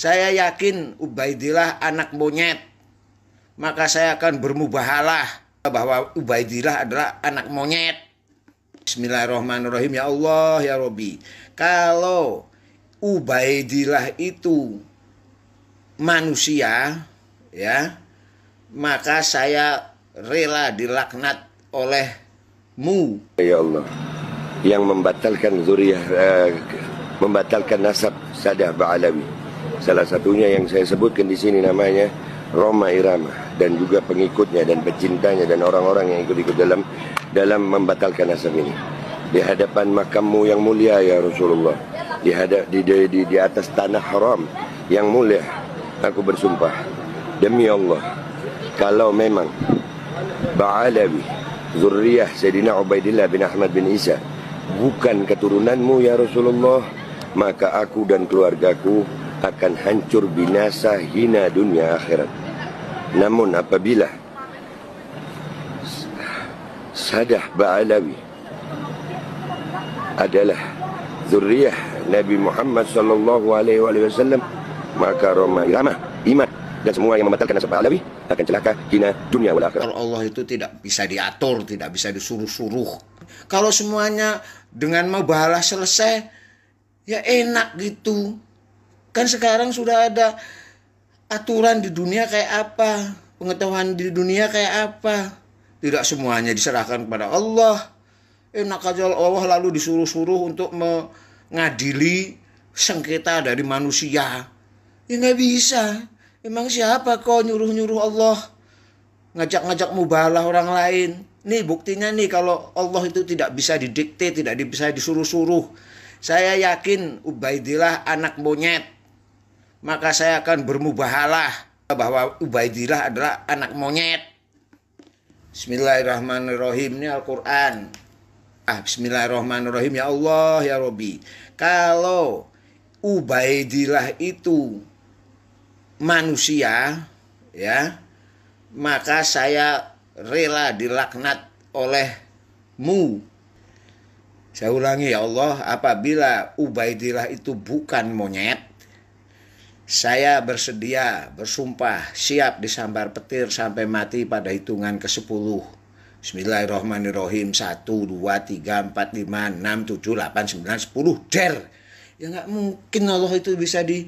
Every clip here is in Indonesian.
Saya yakin Ubaidillah anak monyet. Maka saya akan bermubahalah bahwa Ubaidillah adalah anak monyet. Bismillahirrahmanirrahim ya Allah ya Robi. Kalau Ubaidillah itu manusia ya maka saya rela dilaknat olehmu ya Allah yang membatalkan zuriyah, uh, membatalkan nasab sadah ba'alawi Salah satunya yang saya sebutkan di sini namanya Roma Irama dan juga pengikutnya dan pecintanya dan orang-orang yang ikut-ikut dalam dalam membatalkan asam ini. Di hadapan makammu yang mulia ya Rasulullah. Di, hadap, di, di, di, di atas tanah haram yang mulia. Aku bersumpah demi Allah kalau memang Ba'alawi zurriyah Sayyidina Ubaidillah bin Ahmad bin Isa bukan keturunanmu ya Rasulullah maka aku dan keluargaku akan hancur binasa hina dunia akhirat. Namun apabila Sadah Ba'alawi adalah zuriyah Nabi Muhammad sallallahu alaihi wasallam maka Roma ramah iman dan semua yang membatalkan nasab Alawi akan celaka hina dunia wal akhirat. Allah itu tidak bisa diatur, tidak bisa disuruh-suruh. Kalau semuanya dengan mau balas selesai, ya enak gitu. Kan sekarang sudah ada aturan di dunia kayak apa, pengetahuan di dunia kayak apa. Tidak semuanya diserahkan kepada Allah. Enak aja Allah lalu disuruh-suruh untuk mengadili sengketa dari manusia. Ya nggak bisa. Emang siapa kau nyuruh-nyuruh Allah ngajak-ngajak mubalah orang lain? Nih buktinya nih kalau Allah itu tidak bisa didikte, tidak bisa disuruh-suruh. Saya yakin Ubaidillah anak monyet maka saya akan bermubahalah bahwa Ubaidillah adalah anak monyet. Bismillahirrahmanirrahim ini Al-Qur'an. Ah, bismillahirrahmanirrahim ya Allah ya Robi. Kalau Ubaidillah itu manusia ya, maka saya rela dilaknat olehmu. Saya ulangi ya Allah, apabila Ubaidillah itu bukan monyet, saya bersedia, bersumpah, siap disambar petir sampai mati pada hitungan ke-10. Bismillahirrahmanirrahim. 1, 2, 3, 4, 5, 6, 7, 8, 9, 10. Der! Ya nggak mungkin Allah itu bisa di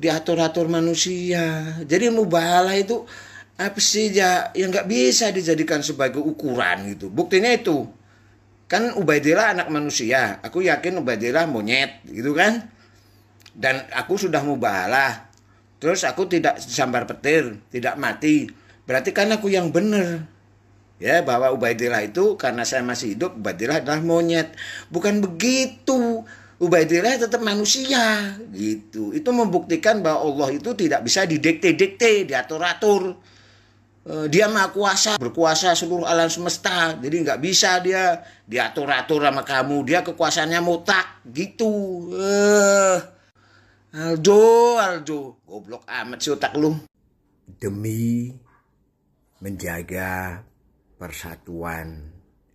diatur-atur manusia. Jadi mubalah itu apa sih ya yang nggak bisa dijadikan sebagai ukuran gitu. Buktinya itu kan Ubaidillah anak manusia. Aku yakin Ubaidillah monyet gitu kan dan aku sudah mubalah terus aku tidak disambar petir tidak mati berarti kan aku yang benar ya bahwa Ubaidillah itu karena saya masih hidup Ubaidillah adalah monyet bukan begitu Ubaidillah tetap manusia gitu itu membuktikan bahwa Allah itu tidak bisa didikte-dikte diatur-atur eh, dia maha kuasa berkuasa seluruh alam semesta jadi nggak bisa dia diatur atur sama kamu dia kekuasaannya mutak gitu eh Aldo, Aldo. Goblok amat sih otak lu. Demi menjaga persatuan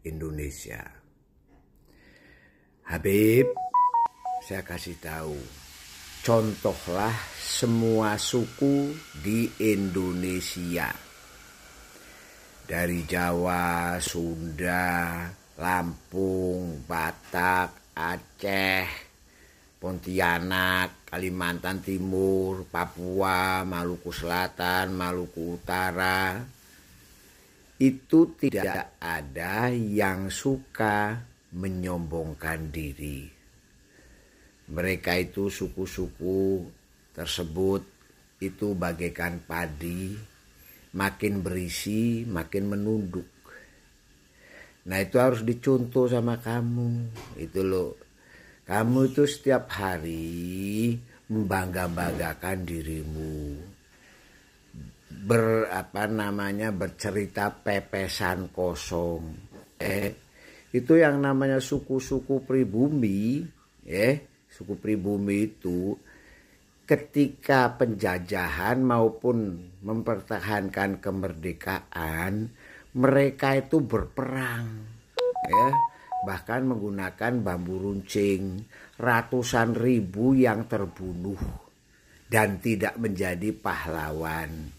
Indonesia. Habib, saya kasih tahu. Contohlah semua suku di Indonesia. Dari Jawa, Sunda, Lampung, Batak, Aceh, Pontianak, Kalimantan Timur, Papua, Maluku Selatan, Maluku Utara. Itu tidak ada yang suka menyombongkan diri. Mereka itu suku-suku tersebut itu bagaikan padi, makin berisi, makin menunduk. Nah itu harus dicontoh sama kamu, itu loh kamu itu setiap hari membangga-banggakan dirimu. Ber apa namanya bercerita pepesan kosong. Eh, itu yang namanya suku-suku pribumi, eh, suku pribumi itu ketika penjajahan maupun mempertahankan kemerdekaan mereka itu berperang ya bahkan menggunakan bambu runcing, ratusan ribu yang terbunuh dan tidak menjadi pahlawan.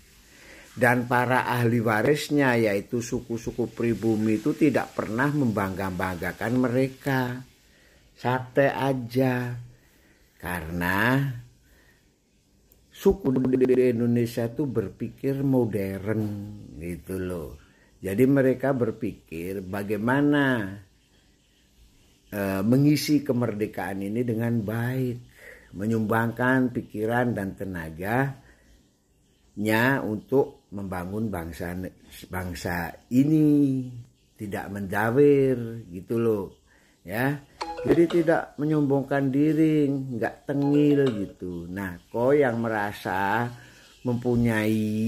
Dan para ahli warisnya yaitu suku-suku pribumi itu tidak pernah membangga-banggakan mereka. Sate aja. Karena suku di Indonesia itu berpikir modern gitu loh. Jadi mereka berpikir bagaimana Eh, mengisi kemerdekaan ini dengan baik, menyumbangkan pikiran dan tenaganya untuk membangun bangsa bangsa ini tidak mendawir gitu loh ya jadi tidak menyombongkan diri nggak tengil gitu nah kau yang merasa mempunyai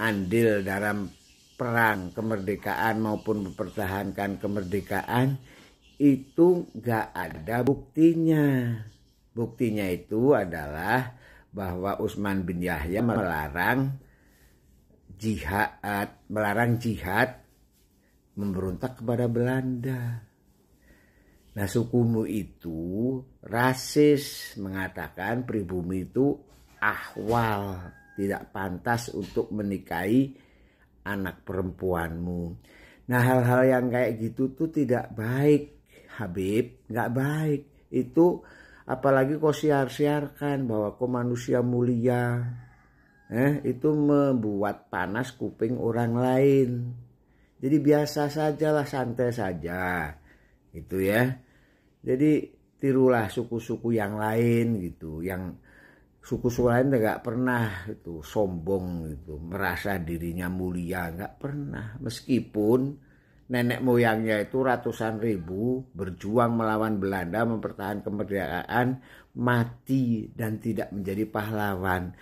andil dalam perang kemerdekaan maupun mempertahankan kemerdekaan itu gak ada buktinya. Buktinya itu adalah bahwa Usman bin Yahya melarang jihad, melarang jihad memberontak kepada Belanda. Nah sukumu itu rasis mengatakan pribumi itu ahwal tidak pantas untuk menikahi anak perempuanmu. Nah hal-hal yang kayak gitu tuh tidak baik Habib nggak baik itu apalagi kau siar-siarkan bahwa kau manusia mulia eh itu membuat panas kuping orang lain jadi biasa sajalah santai saja itu ya jadi tirulah suku-suku yang lain gitu yang suku-suku lain nggak pernah itu sombong itu merasa dirinya mulia nggak pernah meskipun nenek moyangnya itu ratusan ribu berjuang melawan Belanda mempertahankan kemerdekaan mati dan tidak menjadi pahlawan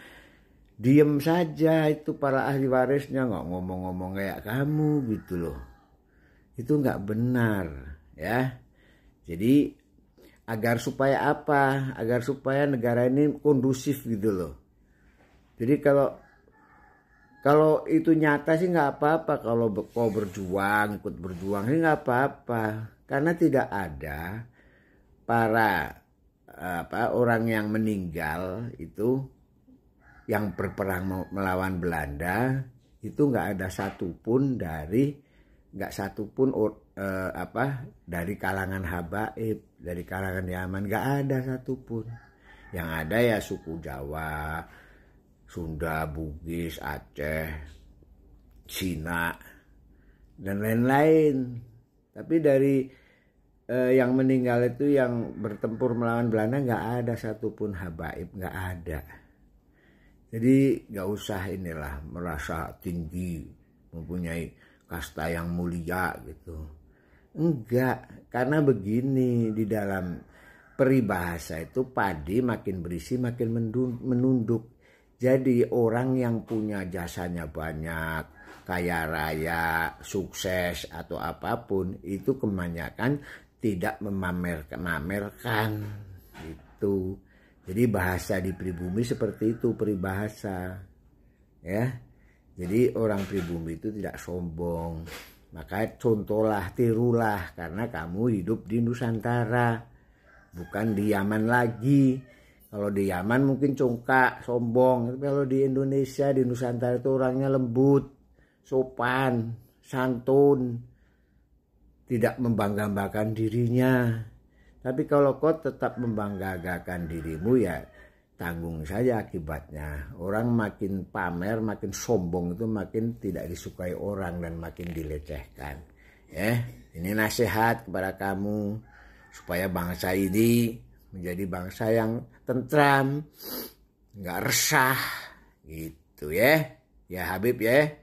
diem saja itu para ahli warisnya nggak ngomong-ngomong kayak kamu gitu loh itu nggak benar ya jadi agar supaya apa agar supaya negara ini kondusif gitu loh jadi kalau kalau itu nyata sih nggak apa-apa kalau kau berjuang ikut berjuang sih nggak apa-apa karena tidak ada para apa orang yang meninggal itu yang berperang melawan Belanda itu nggak ada satupun dari nggak satupun uh, apa dari kalangan habaib dari kalangan Yaman nggak ada satupun yang ada ya suku Jawa Sunda, Bugis, Aceh, Cina, dan lain-lain. Tapi dari eh, yang meninggal itu yang bertempur melawan Belanda nggak ada satupun habaib, nggak ada. Jadi nggak usah inilah merasa tinggi, mempunyai kasta yang mulia gitu. Enggak, karena begini di dalam peribahasa itu padi makin berisi makin menunduk jadi orang yang punya jasanya banyak, kaya raya, sukses atau apapun itu kebanyakan tidak memamerkan itu. Jadi bahasa di pribumi seperti itu peribahasa. Ya. Jadi orang pribumi itu tidak sombong. Maka contohlah, tirulah karena kamu hidup di Nusantara bukan di Yaman lagi kalau di Yaman mungkin congkak, sombong. Tapi kalau di Indonesia, di Nusantara itu orangnya lembut, sopan, santun, tidak membanggakan dirinya. Tapi kalau kau tetap membanggakan dirimu ya tanggung saja akibatnya. Orang makin pamer, makin sombong itu makin tidak disukai orang dan makin dilecehkan. Ya, ini nasihat kepada kamu supaya bangsa ini menjadi bangsa yang tentram, nggak resah gitu ya. Ya Habib ya.